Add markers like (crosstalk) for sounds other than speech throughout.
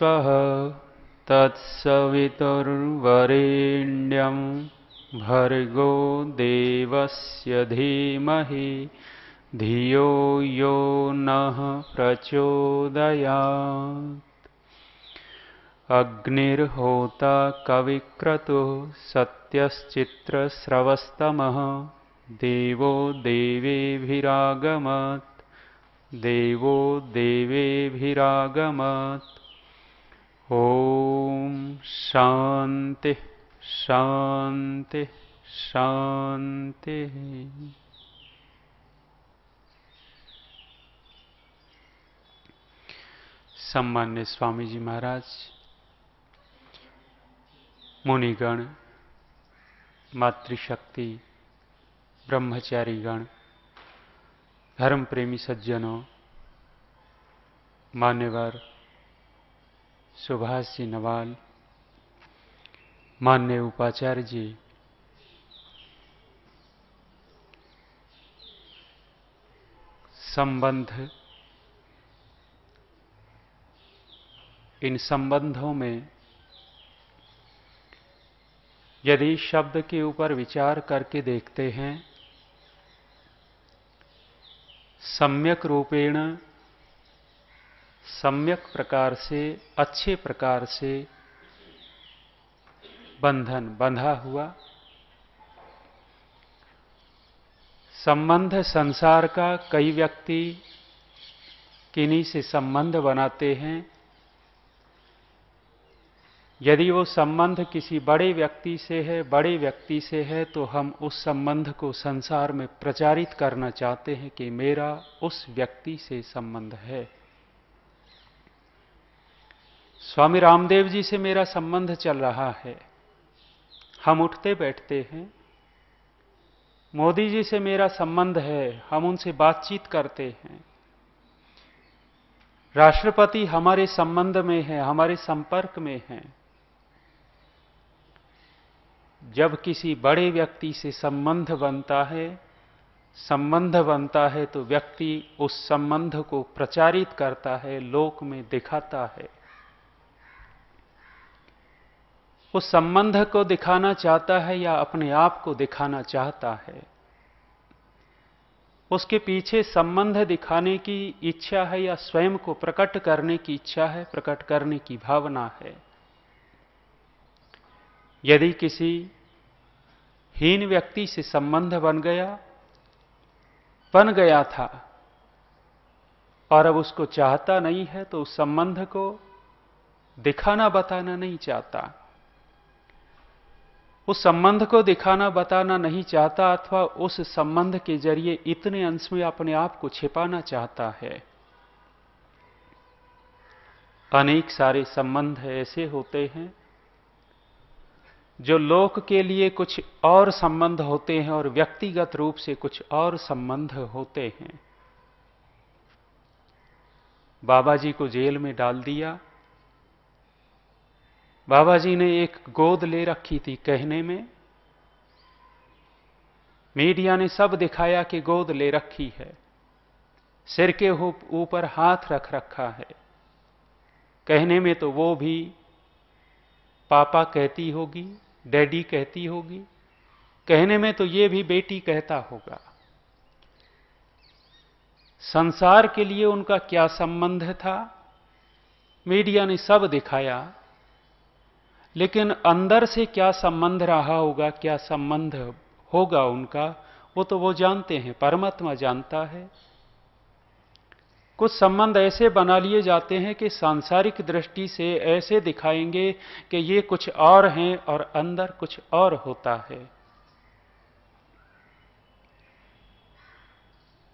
स्वः तत्सवितुर्वरेण्यं भर्गो देवस्य धीमहि धियो यो नः प्रचोदयात् अग्निर्होता कविक्रतुः सत्यश्चित्रस्रवस्तमः देवो देवेभिरागमत् देवो देवेभिरागमत् ओम शांति शांति शांति सम्मान्य स्वामी जी महाराज मुनिगण मातृशक्ति ब्रह्मचारीगण धर्म प्रेमी सज्जनों मान्यवर सुभाष जी नवाल मान्य उपाचार्य जी संबंध इन संबंधों में यदि शब्द के ऊपर विचार करके देखते हैं सम्यक रूपेण सम्यक प्रकार से अच्छे प्रकार से बंधन बंधा हुआ संबंध संसार का कई व्यक्ति किन्हीं से संबंध बनाते हैं यदि वो संबंध किसी बड़े व्यक्ति से है बड़े व्यक्ति से है तो हम उस संबंध को संसार में प्रचारित करना चाहते हैं कि मेरा उस व्यक्ति से संबंध है स्वामी रामदेव जी से मेरा संबंध चल रहा है हम उठते बैठते हैं मोदी जी से मेरा संबंध है हम उनसे बातचीत करते हैं राष्ट्रपति हमारे संबंध में है हमारे संपर्क में है जब किसी बड़े व्यक्ति से संबंध बनता है संबंध बनता है तो व्यक्ति उस संबंध को प्रचारित करता है लोक में दिखाता है वो संबंध को दिखाना चाहता है या अपने आप को दिखाना चाहता है उसके पीछे संबंध दिखाने की इच्छा है या स्वयं को प्रकट करने की इच्छा है प्रकट करने की भावना है यदि किसी हीन व्यक्ति से संबंध बन गया बन गया था और अब उसको चाहता नहीं है तो उस संबंध को दिखाना बताना नहीं चाहता उस संबंध को दिखाना बताना नहीं चाहता अथवा उस संबंध के जरिए इतने अंश में अपने आप को छिपाना चाहता है अनेक सारे संबंध ऐसे होते हैं जो लोक के लिए कुछ और संबंध होते हैं और व्यक्तिगत रूप से कुछ और संबंध होते हैं बाबा जी को जेल में डाल दिया बाबा जी ने एक गोद ले रखी थी कहने में मीडिया ने सब दिखाया कि गोद ले रखी है सिर के ऊपर हाथ रख रखा है कहने में तो वो भी पापा कहती होगी डैडी कहती होगी कहने में तो ये भी बेटी कहता होगा संसार के लिए उनका क्या संबंध था मीडिया ने सब दिखाया लेकिन अंदर से क्या संबंध रहा होगा क्या संबंध होगा उनका वो तो वो जानते हैं परमात्मा जानता है कुछ संबंध ऐसे बना लिए जाते हैं कि सांसारिक दृष्टि से ऐसे दिखाएंगे कि ये कुछ और हैं और अंदर कुछ और होता है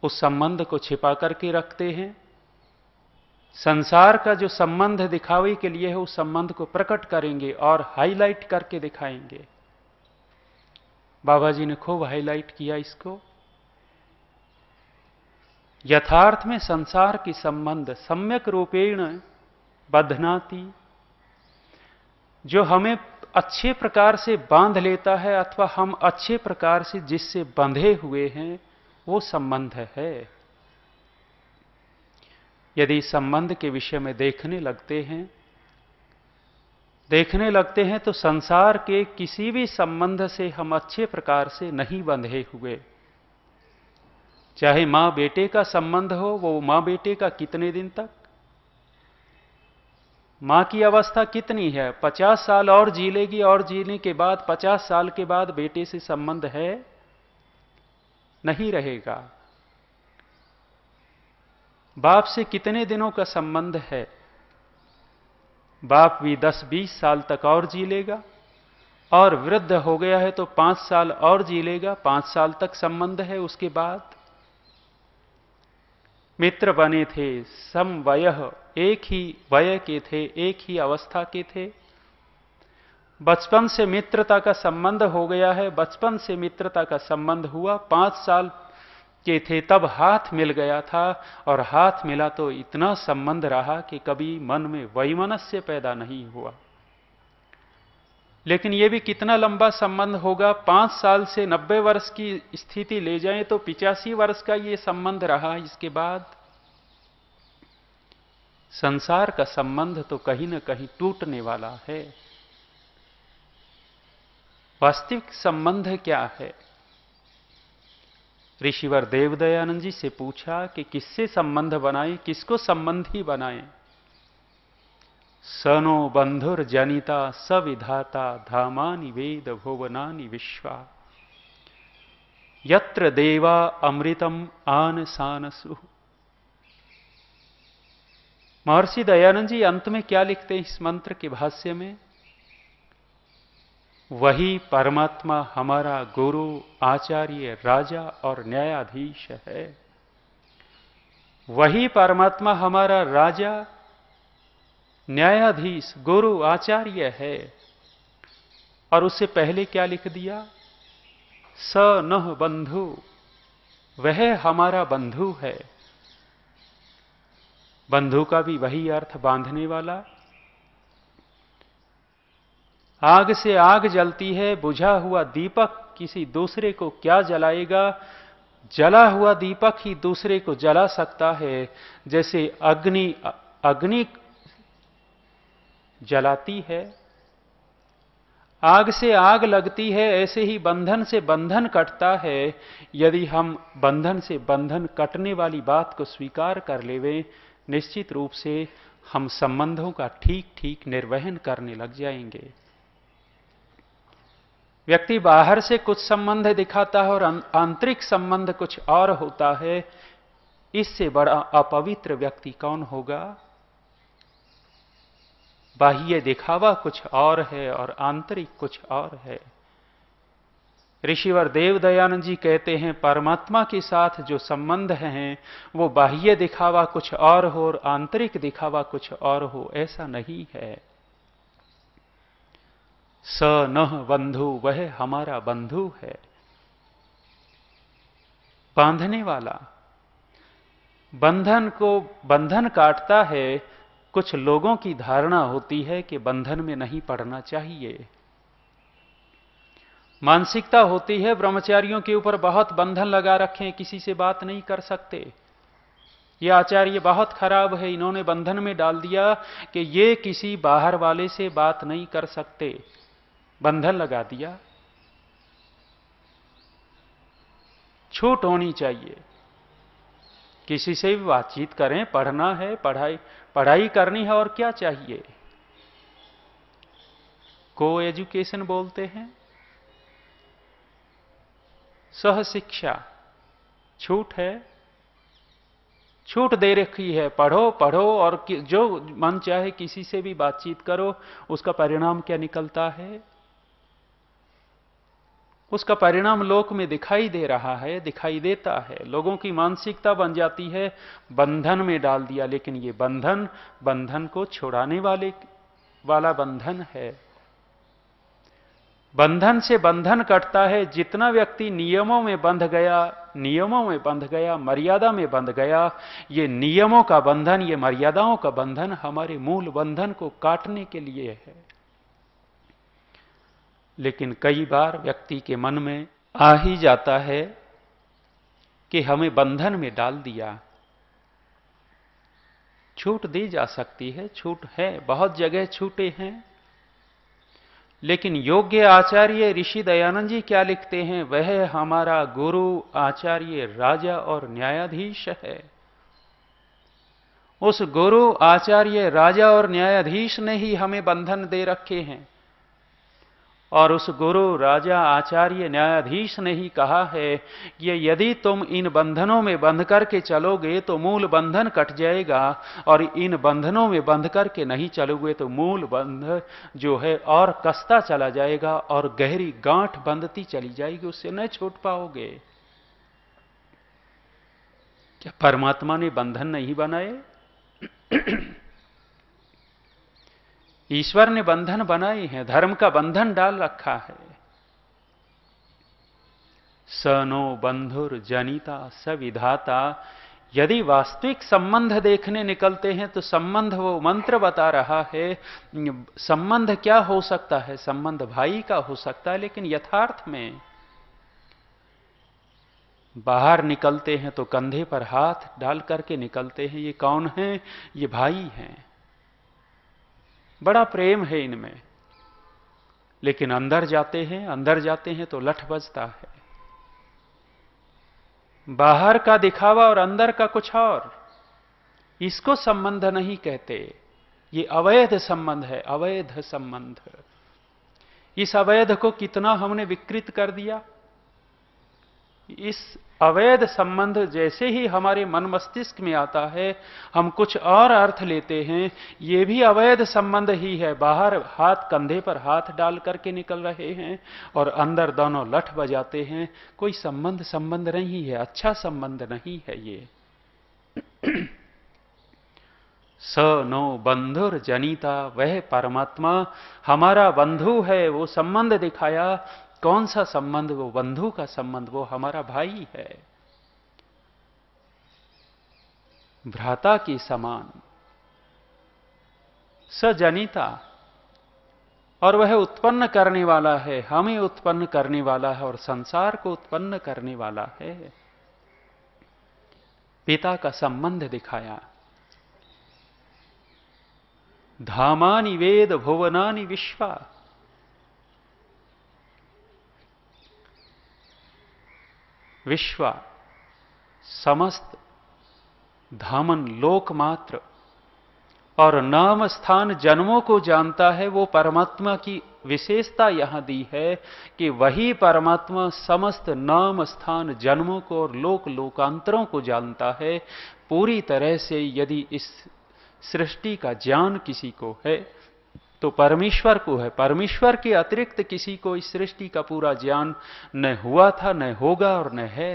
उस संबंध को छिपा करके रखते हैं संसार का जो संबंध दिखावे के लिए है उस संबंध को प्रकट करेंगे और हाईलाइट करके दिखाएंगे बाबा जी ने खूब हाईलाइट किया इसको यथार्थ में संसार की संबंध सम्यक रूपेण बधनाती जो हमें अच्छे प्रकार से बांध लेता है अथवा हम अच्छे प्रकार से जिससे बंधे हुए हैं वो संबंध है यदि संबंध के विषय में देखने लगते हैं देखने लगते हैं तो संसार के किसी भी संबंध से हम अच्छे प्रकार से नहीं बंधे हुए चाहे मां बेटे का संबंध हो वो मां बेटे का कितने दिन तक मां की अवस्था कितनी है पचास साल और जी लेगी और जीने के बाद पचास साल के बाद बेटे से संबंध है नहीं रहेगा बाप से कितने दिनों का संबंध है बाप भी 10-20 साल तक और जी लेगा और वृद्ध हो गया है तो पांच साल और जी लेगा पांच साल तक संबंध है उसके बाद मित्र बने थे समवय एक ही वय के थे एक ही अवस्था के थे बचपन से मित्रता का संबंध हो गया है बचपन से मित्रता का संबंध हुआ पांच साल के थे तब हाथ मिल गया था और हाथ मिला तो इतना संबंध रहा कि कभी मन में वैमनस्य पैदा नहीं हुआ लेकिन यह भी कितना लंबा संबंध होगा पांच साल से नब्बे वर्ष की स्थिति ले जाए तो पिचासी वर्ष का यह संबंध रहा इसके बाद संसार का संबंध तो कहीं ना कहीं टूटने वाला है वास्तविक संबंध क्या है ऋषिवर देवदयानंद जी से पूछा कि किससे संबंध बनाए किसको संबंधी बनाए सनो बंधुर जनिता सविधाता धामा निवेद भुवनानि विश्वा यत्र देवा अमृतम आन सानसु महर्षि दयानंद जी अंत में क्या लिखते हैं इस मंत्र के भाष्य में वही परमात्मा हमारा गुरु आचार्य राजा और न्यायाधीश है वही परमात्मा हमारा राजा न्यायाधीश गुरु आचार्य है और उससे पहले क्या लिख दिया स न बंधु वह हमारा बंधु है बंधु का भी वही अर्थ बांधने वाला आग से आग जलती है बुझा हुआ दीपक किसी दूसरे को क्या जलाएगा जला हुआ दीपक ही दूसरे को जला सकता है जैसे अग्नि अग्नि जलाती है आग से आग लगती है ऐसे ही बंधन से बंधन कटता है यदि हम बंधन से बंधन कटने वाली बात को स्वीकार कर लेवे निश्चित रूप से हम संबंधों का ठीक ठीक निर्वहन करने लग जाएंगे व्यक्ति बाहर से कुछ संबंध दिखाता है और आंतरिक संबंध कुछ और होता है इससे बड़ा अपवित्र व्यक्ति कौन होगा बाह्य दिखावा कुछ और है और आंतरिक कुछ और है ऋषिवर देव दयानंद जी कहते हैं परमात्मा के साथ जो संबंध हैं वो बाह्य दिखावा कुछ और हो और आंतरिक दिखावा कुछ और हो ऐसा नहीं है स न बंधु वह हमारा बंधु है बांधने वाला बंधन को बंधन काटता है कुछ लोगों की धारणा होती है कि बंधन में नहीं पड़ना चाहिए मानसिकता होती है ब्रह्मचारियों के ऊपर बहुत बंधन लगा रखें किसी से बात नहीं कर सकते ये आचार्य बहुत खराब है इन्होंने बंधन में डाल दिया कि ये किसी बाहर वाले से बात नहीं कर सकते बंधन लगा दिया छूट होनी चाहिए किसी से भी बातचीत करें पढ़ना है पढ़ाई पढ़ाई करनी है और क्या चाहिए को एजुकेशन बोलते हैं सह शिक्षा छूट है छूट दे रखी है पढ़ो पढ़ो और जो मन चाहे किसी से भी बातचीत करो उसका परिणाम क्या निकलता है उसका परिणाम लोक में दिखाई दे रहा है दिखाई देता है लोगों की मानसिकता बन जाती है बंधन में डाल दिया लेकिन ये बंधन बंधन को छुड़ाने वाले वाला बंधन है बंधन से बंधन कटता है जितना व्यक्ति नियमों में बंध गया नियमों में बंध गया मर्यादा में बंध गया ये नियमों का बंधन ये मर्यादाओं का बंधन हमारे मूल बंधन को काटने के लिए है लेकिन कई बार व्यक्ति के मन में आ ही जाता है कि हमें बंधन में डाल दिया छूट दी जा सकती है छूट है बहुत जगह छूटे हैं लेकिन योग्य आचार्य ऋषि दयानंद जी क्या लिखते हैं वह हमारा गुरु आचार्य राजा और न्यायाधीश है उस गुरु आचार्य राजा और न्यायाधीश ने ही हमें बंधन दे रखे हैं और उस गुरु राजा आचार्य न्यायाधीश ने ही कहा है कि यदि तुम इन बंधनों में बंध करके चलोगे तो मूल बंधन कट जाएगा और इन बंधनों में बंध करके नहीं चलोगे तो मूल बंध जो है और कस्ता चला जाएगा और गहरी गांठ बंधती चली जाएगी उससे न छूट पाओगे क्या परमात्मा ने बंधन नहीं बनाए ईश्वर ने बंधन बनाई है धर्म का बंधन डाल रखा है सनो बंधुर जनिता सविधाता यदि वास्तविक संबंध देखने निकलते हैं तो संबंध वो मंत्र बता रहा है संबंध क्या हो सकता है संबंध भाई का हो सकता है लेकिन यथार्थ में बाहर निकलते हैं तो कंधे पर हाथ डाल करके निकलते हैं ये कौन है ये भाई हैं बड़ा प्रेम है इनमें लेकिन अंदर जाते हैं अंदर जाते हैं तो लठ बजता है बाहर का दिखावा और अंदर का कुछ और इसको संबंध नहीं कहते ये अवैध संबंध है अवैध संबंध इस अवैध को कितना हमने विकृत कर दिया इस अवैध संबंध जैसे ही हमारे मन मस्तिष्क में आता है हम कुछ और अर्थ लेते हैं ये भी अवैध संबंध ही है बाहर हाथ कंधे पर हाथ डाल करके निकल रहे हैं और अंदर दोनों लठ बजाते हैं कोई संबंध संबंध नहीं है अच्छा संबंध नहीं है ये (clears throat) स नो बंधुर जनिता वह परमात्मा हमारा बंधु है वो संबंध दिखाया कौन सा संबंध वो बंधु का संबंध वो हमारा भाई है भ्राता की समान सजनिता और वह उत्पन्न करने वाला है हमें उत्पन्न करने वाला है और संसार को उत्पन्न करने वाला है पिता का संबंध दिखाया धामानि वेद भुवनानि विश्वा विश्व समस्त धामन लोक मात्र और नाम स्थान जन्मों को जानता है वो परमात्मा की विशेषता यहां दी है कि वही परमात्मा समस्त नाम स्थान जन्मों को और लोक लोकांतरों को जानता है पूरी तरह से यदि इस सृष्टि का ज्ञान किसी को है तो परमेश्वर को है परमेश्वर के अतिरिक्त किसी को इस सृष्टि का पूरा ज्ञान न हुआ था न होगा और न है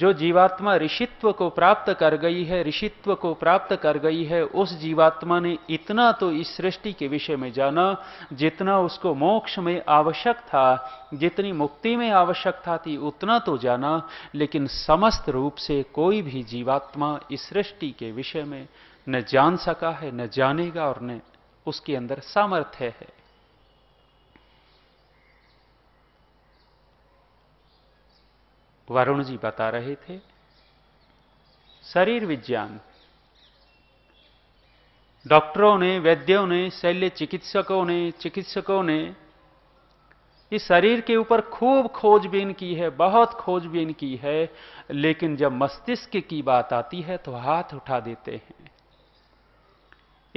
जो जीवात्मा ऋषित्व को प्राप्त कर गई है ऋषित्व को प्राप्त कर गई है उस जीवात्मा ने इतना तो इस सृष्टि के विषय में जाना जितना उसको मोक्ष में आवश्यक था जितनी मुक्ति में आवश्यकता थी उतना तो जाना लेकिन समस्त रूप से कोई भी जीवात्मा इस सृष्टि के विषय में न जान सका है न जानेगा और न उसके अंदर सामर्थ्य है वरुण जी बता रहे थे शरीर विज्ञान डॉक्टरों ने वैद्यों ने शैल्य चिकित्सकों ने चिकित्सकों ने इस शरीर के ऊपर खूब खोजबीन की है बहुत खोजबीन की है लेकिन जब मस्तिष्क की बात आती है तो हाथ उठा देते हैं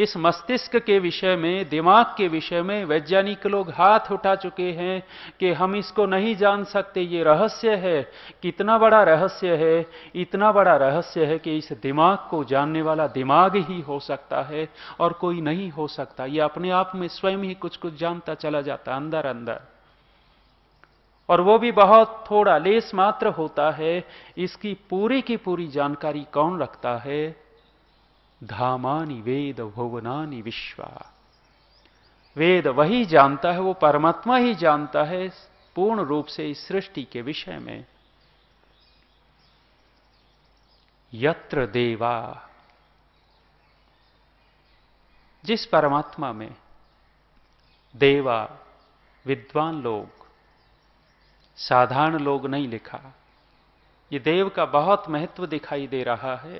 इस मस्तिष्क के विषय में दिमाग के विषय में वैज्ञानिक लोग हाथ उठा चुके हैं कि हम इसको नहीं जान सकते ये रहस्य है कितना बड़ा रहस्य है इतना बड़ा रहस्य है कि इस दिमाग को जानने वाला दिमाग ही हो सकता है और कोई नहीं हो सकता ये अपने आप में स्वयं ही कुछ कुछ जानता चला जाता अंदर अंदर और वो भी बहुत थोड़ा लेस मात्र होता है इसकी पूरी की पूरी जानकारी कौन रखता है धामानि वेद भुवनानि विश्वा वेद वही जानता है वो परमात्मा ही जानता है पूर्ण रूप से इस सृष्टि के विषय में यत्र देवा जिस परमात्मा में देवा विद्वान लोग साधारण लोग नहीं लिखा ये देव का बहुत महत्व दिखाई दे रहा है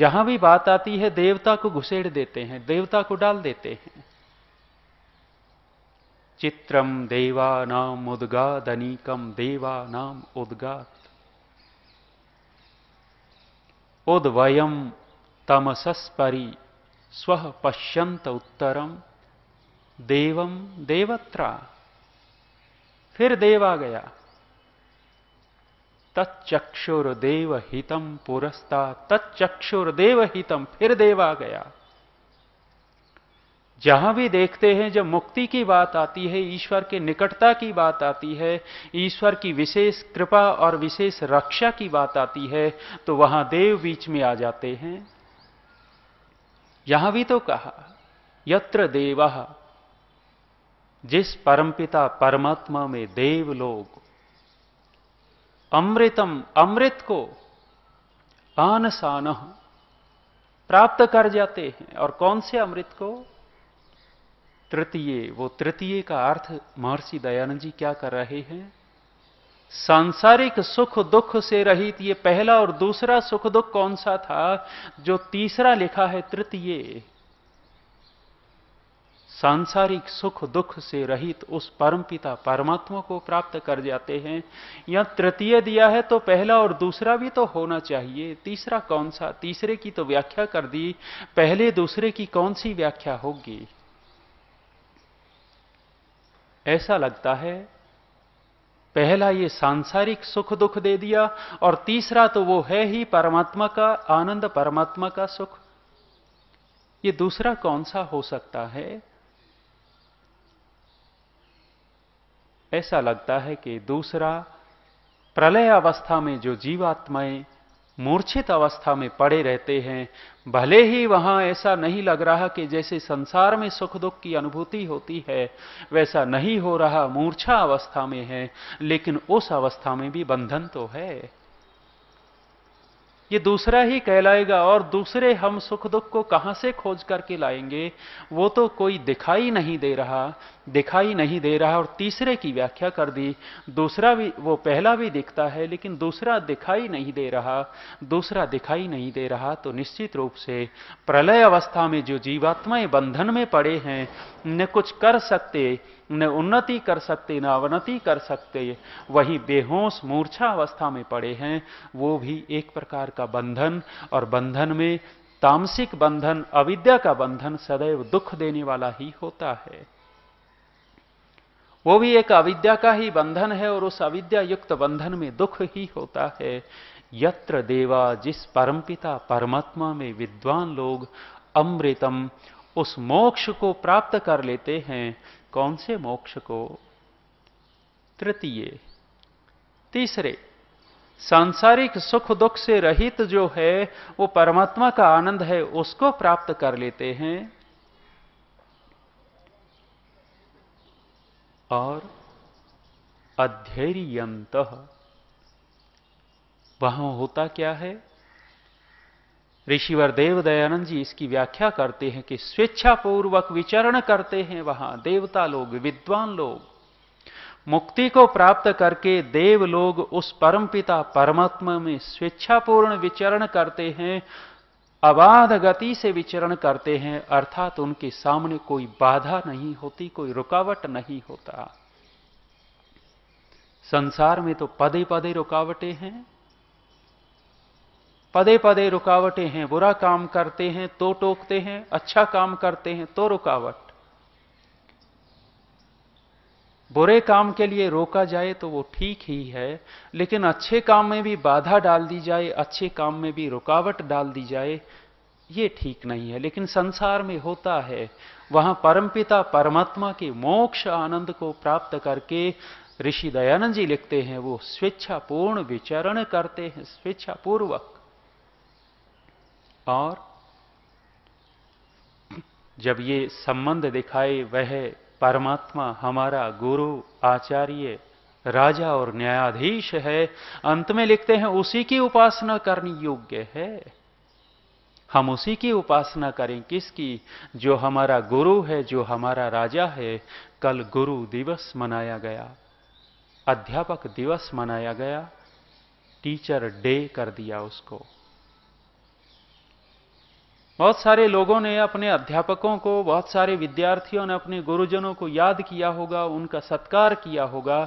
जहां भी बात आती है देवता को घुसेड़ देते हैं देवता को डाल देते हैं चित्रम देवा नाम उद्गात अनीकम देवा नाम उदगात उद्वयम तमसस्परी स्व पश्यंत उत्तरम देवम देवत्रा फिर देव आ गया तत्चक्षुर्देव हितम पुरस्ता तत्चक्षुर्देव हितम फिर देव आ गया जहां भी देखते हैं जब मुक्ति की बात आती है ईश्वर के निकटता की बात आती है ईश्वर की विशेष कृपा और विशेष रक्षा की बात आती है तो वहां देव बीच में आ जाते हैं यहां भी तो कहा यत्र देवा जिस परमपिता परमात्मा में देव लोग अमृतम अमृत को आनसान प्राप्त कर जाते हैं और कौन से अमृत को तृतीय वो तृतीय का अर्थ महर्षि दयानंद जी क्या कर रहे हैं सांसारिक सुख दुख से रहित ये पहला और दूसरा सुख दुख कौन सा था जो तीसरा लिखा है तृतीय सांसारिक सुख दुख से रहित उस परम पिता परमात्मा को प्राप्त कर जाते हैं या तृतीय दिया है तो पहला और दूसरा भी तो होना चाहिए तीसरा कौन सा तीसरे की तो व्याख्या कर दी पहले दूसरे की कौन सी व्याख्या होगी ऐसा लगता है पहला ये सांसारिक सुख दुख दे दिया और तीसरा तो वो है ही परमात्मा का आनंद परमात्मा का सुख ये दूसरा कौन सा हो सकता है ऐसा लगता है कि दूसरा प्रलय अवस्था में जो जीवात्माएं मूर्छित अवस्था में पड़े रहते हैं भले ही वहां ऐसा नहीं लग रहा कि जैसे संसार में सुख दुख की अनुभूति होती है वैसा नहीं हो रहा मूर्छा अवस्था में है लेकिन उस अवस्था में भी बंधन तो है ये दूसरा ही कहलाएगा और दूसरे हम सुख दुख को कहां से खोज करके लाएंगे वो तो कोई दिखाई नहीं दे रहा दिखाई नहीं दे रहा और तीसरे की व्याख्या कर दी दूसरा भी वो पहला भी दिखता है लेकिन दूसरा दिखाई नहीं दे रहा दूसरा दिखाई नहीं दे रहा तो निश्चित रूप से प्रलय अवस्था में जो जीवात्माएं बंधन में पड़े हैं न कुछ कर सकते न उन्नति कर सकते न अवनति कर सकते वही बेहोश मूर्छा अवस्था में पड़े हैं वो भी एक प्रकार का का बंधन और बंधन में तामसिक बंधन अविद्या का बंधन सदैव दुख देने वाला ही होता है वो भी एक अविद्या का ही बंधन है और उस अविद्या युक्त बंधन में दुख ही होता है यत्र देवा जिस परमपिता परमात्मा में विद्वान लोग अमृतम उस मोक्ष को प्राप्त कर लेते हैं कौन से मोक्ष को तृतीय तीसरे सांसारिक सुख दुख से रहित जो है वो परमात्मा का आनंद है उसको प्राप्त कर लेते हैं और अध्ययंत वहां होता क्या है ऋषिवर देव दयानंद जी इसकी व्याख्या करते हैं कि स्वेच्छापूर्वक विचरण करते हैं वहां देवता लोग विद्वान लोग मुक्ति को प्राप्त करके देव लोग उस परम पिता परमात्मा में स्वेच्छापूर्ण विचरण करते हैं अबाध गति से विचरण करते हैं अर्थात उनके सामने कोई बाधा नहीं होती कोई रुकावट नहीं होता संसार में तो पदे पदे रुकावटें हैं पदे पदे रुकावटें हैं बुरा काम करते हैं तो टोकते हैं अच्छा काम करते हैं तो रुकावट बुरे काम के लिए रोका जाए तो वो ठीक ही है लेकिन अच्छे काम में भी बाधा डाल दी जाए अच्छे काम में भी रुकावट डाल दी जाए ये ठीक नहीं है लेकिन संसार में होता है वहां परमपिता परमात्मा के मोक्ष आनंद को प्राप्त करके ऋषि दयानंद जी लिखते हैं वो स्वेच्छापूर्ण विचरण करते हैं स्वेच्छापूर्वक और जब ये संबंध दिखाए वह परमात्मा हमारा गुरु आचार्य राजा और न्यायाधीश है अंत में लिखते हैं उसी की उपासना करनी योग्य है हम उसी की उपासना करें किसकी जो हमारा गुरु है जो हमारा राजा है कल गुरु दिवस मनाया गया अध्यापक दिवस मनाया गया टीचर डे कर दिया उसको बहुत सारे लोगों ने अपने अध्यापकों को बहुत सारे विद्यार्थियों ने अपने गुरुजनों को याद किया होगा उनका सत्कार किया होगा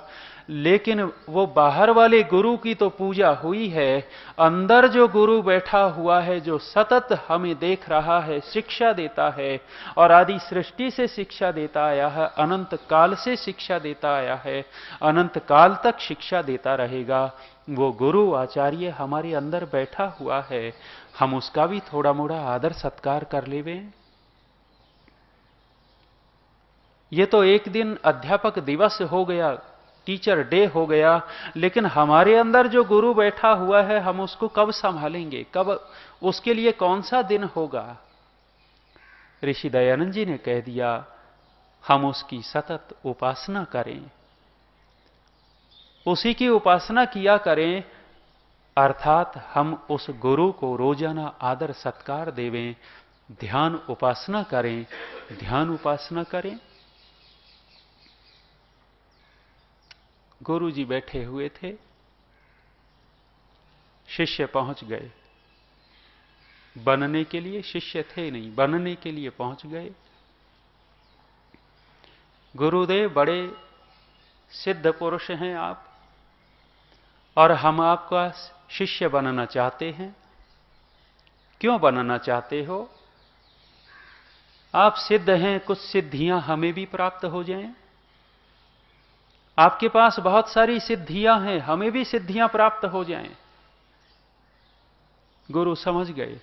लेकिन वो बाहर वाले गुरु की तो पूजा हुई है अंदर जो गुरु बैठा हुआ है जो सतत हमें देख रहा है शिक्षा देता है और आदि सृष्टि से शिक्षा देता आया है अनंत काल से शिक्षा देता आया है अनंत काल तक शिक्षा देता रहेगा वो गुरु आचार्य हमारे अंदर बैठा हुआ है हम उसका भी थोड़ा मोड़ा आदर सत्कार कर लेवे ये तो एक दिन अध्यापक दिवस हो गया टीचर डे हो गया लेकिन हमारे अंदर जो गुरु बैठा हुआ है हम उसको कब संभालेंगे कब उसके लिए कौन सा दिन होगा ऋषि दयानंद जी ने कह दिया हम उसकी सतत उपासना करें उसी की उपासना किया करें अर्थात हम उस गुरु को रोजाना आदर सत्कार देवें ध्यान उपासना करें ध्यान उपासना करें गुरु जी बैठे हुए थे शिष्य पहुंच गए बनने के लिए शिष्य थे नहीं बनने के लिए पहुंच गए गुरुदेव बड़े सिद्ध पुरुष हैं आप और हम आपका शिष्य बनाना चाहते हैं क्यों बनाना चाहते हो आप सिद्ध हैं कुछ सिद्धियां हमें भी प्राप्त हो जाएं आपके पास बहुत सारी सिद्धियां हैं हमें भी सिद्धियां प्राप्त हो जाएं गुरु समझ गए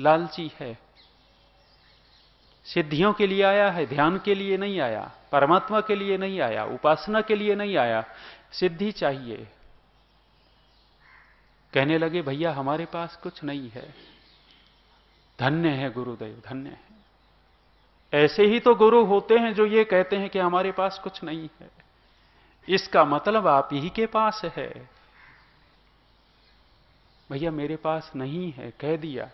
लालची है सिद्धियों के लिए आया है ध्यान के लिए नहीं आया परमात्मा के लिए नहीं आया उपासना के लिए नहीं आया सिद्धि चाहिए कहने लगे भैया हमारे पास कुछ नहीं है धन्य है गुरुदेव धन्य है ऐसे ही तो गुरु होते हैं जो ये कहते हैं कि हमारे पास कुछ नहीं है इसका मतलब आप ही के पास है भैया मेरे पास नहीं है कह दिया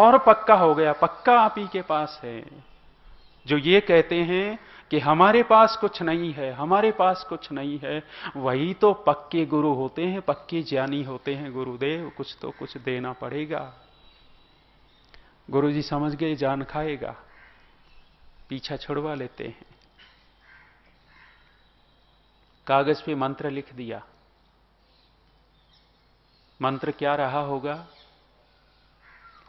और पक्का हो गया पक्का आप ही के पास है जो ये कहते हैं कि हमारे पास कुछ नहीं है हमारे पास कुछ नहीं है वही तो पक्के गुरु होते हैं पक्के ज्ञानी होते हैं गुरुदेव कुछ तो कुछ देना पड़ेगा गुरुजी समझ गए जान खाएगा पीछा छुड़वा लेते हैं कागज पे मंत्र लिख दिया मंत्र क्या रहा होगा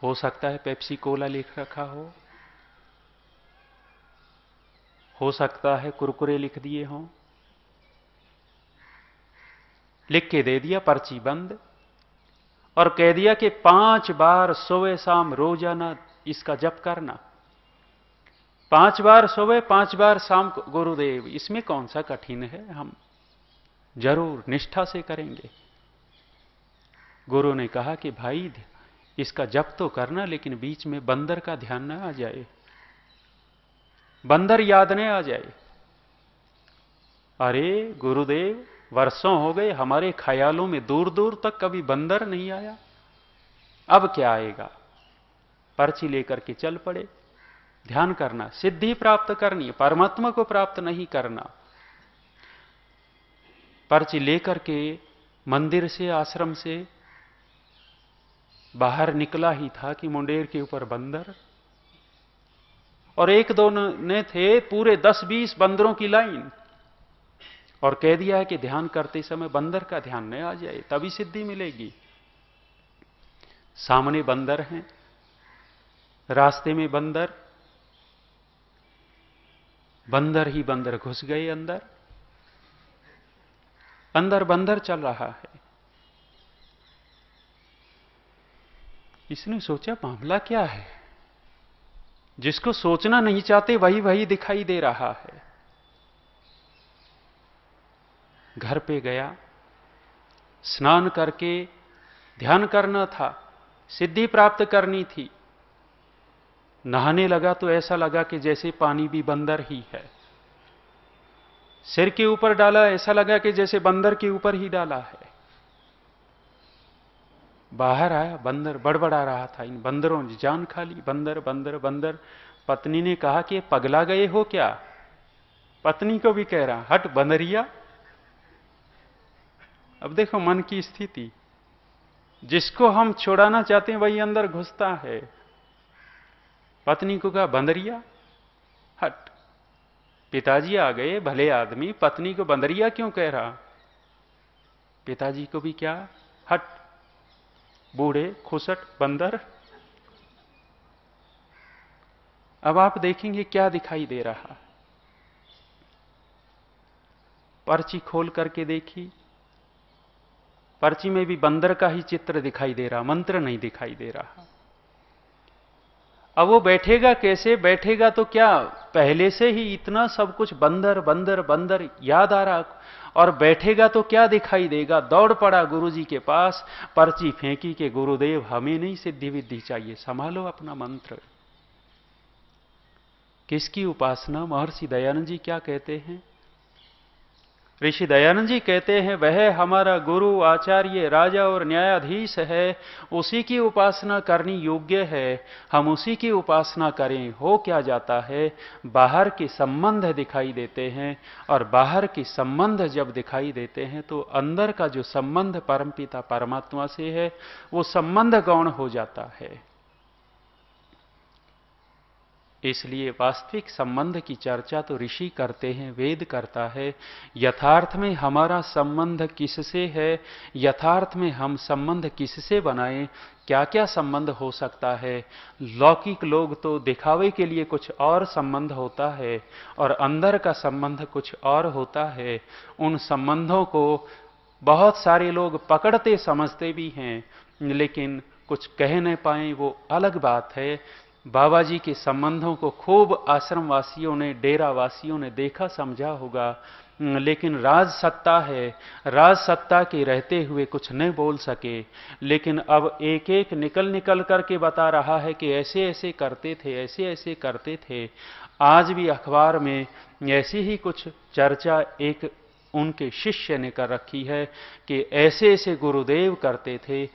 हो सकता है पेप्सी कोला लिख रखा हो हो सकता है कुरकुरे लिख दिए हों लिख के दे दिया पर्ची बंद और कह दिया कि पांच बार सुबह शाम रोजाना इसका जप करना पांच बार सुबह पांच बार शाम गुरुदेव इसमें कौन सा कठिन है हम जरूर निष्ठा से करेंगे गुरु ने कहा कि भाई इसका जप तो करना लेकिन बीच में बंदर का ध्यान ना आ जाए बंदर याद नहीं आ जाए अरे गुरुदेव वर्षों हो गए हमारे ख्यालों में दूर दूर तक कभी बंदर नहीं आया अब क्या आएगा पर्ची लेकर के चल पड़े ध्यान करना सिद्धि प्राप्त करनी परमात्मा को प्राप्त नहीं करना पर्ची लेकर के मंदिर से आश्रम से बाहर निकला ही था कि मुंडेर के ऊपर बंदर और एक दो ने थे पूरे दस बीस बंदरों की लाइन और कह दिया है कि ध्यान करते समय बंदर का ध्यान नहीं आ जाए तभी सिद्धि मिलेगी सामने बंदर हैं रास्ते में बंदर बंदर ही बंदर घुस गए अंदर अंदर बंदर चल रहा है इसने सोचा मामला क्या है जिसको सोचना नहीं चाहते वही वही दिखाई दे रहा है घर पे गया स्नान करके ध्यान करना था सिद्धि प्राप्त करनी थी नहाने लगा तो ऐसा लगा कि जैसे पानी भी बंदर ही है सिर के ऊपर डाला ऐसा लगा कि जैसे बंदर के ऊपर ही डाला है बाहर आया बंदर बड़बड़ा रहा था इन बंदरों ने जान खा ली बंदर बंदर बंदर पत्नी ने कहा कि पगला गए हो क्या पत्नी को भी कह रहा हट बंदरिया अब देखो मन की स्थिति जिसको हम छोड़ाना चाहते हैं वही अंदर घुसता है पत्नी को कहा बंदरिया हट पिताजी आ गए भले आदमी पत्नी को बंदरिया क्यों कह रहा पिताजी को भी क्या हट बूढ़े खुसट बंदर अब आप देखेंगे क्या दिखाई दे रहा पर्ची खोल करके देखी पर्ची में भी बंदर का ही चित्र दिखाई दे रहा मंत्र नहीं दिखाई दे रहा अब वो बैठेगा कैसे बैठेगा तो क्या पहले से ही इतना सब कुछ बंदर बंदर बंदर याद आ रहा और बैठेगा तो क्या दिखाई देगा दौड़ पड़ा गुरुजी के पास पर्ची फेंकी के गुरुदेव हमें नहीं सिद्धि विद्धि चाहिए संभालो अपना मंत्र किसकी उपासना महर्षि दयानंद जी क्या कहते हैं ऋषि दयानंद जी कहते हैं वह हमारा गुरु आचार्य राजा और न्यायाधीश है उसी की उपासना करनी योग्य है हम उसी की उपासना करें हो क्या जाता है बाहर के संबंध दिखाई देते हैं और बाहर के संबंध जब दिखाई देते हैं तो अंदर का जो संबंध परमपिता परमात्मा से है वो संबंध गौण हो जाता है इसलिए वास्तविक संबंध की चर्चा तो ऋषि करते हैं वेद करता है यथार्थ में हमारा संबंध किससे है यथार्थ में हम संबंध किससे बनाएं क्या क्या संबंध हो सकता है लौकिक लोग तो दिखावे के लिए कुछ और संबंध होता है और अंदर का संबंध कुछ और होता है उन संबंधों को बहुत सारे लोग पकड़ते समझते भी हैं लेकिन कुछ कह नहीं पाए वो अलग बात है बाबा जी के संबंधों को खूब आश्रम वासियों ने डेरा वासियों ने देखा समझा होगा हम्म, लेकिन राज सत्ता है राज सत्ता के रहते हुए कुछ नहीं बोल सके लेकिन अब एक एक निकल निकल करके बता रहा है कि ऐसे ऐसे करते थे ऐसे ऐसे करते थे आज भी अखबार में ऐसी ही कुछ चर्चा एक उनके शिष्य ने कर रखी है कि ऐसे ऐसे गुरुदेव करते थे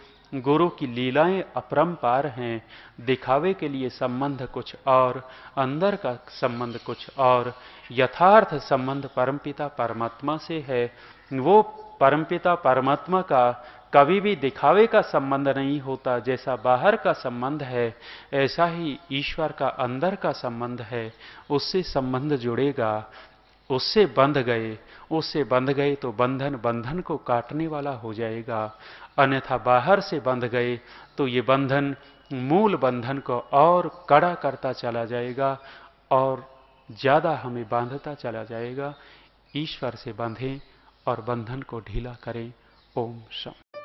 गुरु की लीलाएं अपरंपार हैं दिखावे के लिए संबंध कुछ और अंदर का संबंध कुछ और यथार्थ संबंध परमपिता परमात्मा से है वो परमपिता परमात्मा का कभी भी दिखावे का संबंध नहीं होता जैसा बाहर का संबंध है ऐसा ही ईश्वर का अंदर का संबंध है उससे संबंध जुड़ेगा उससे बंध गए उससे बंध गए तो बंधन बंधन को काटने वाला हो जाएगा अन्यथा बाहर से बंध गए तो ये बंधन मूल बंधन को और कड़ा करता चला जाएगा और ज़्यादा हमें बांधता चला जाएगा ईश्वर से बांधें और बंधन को ढीला करें ओम शम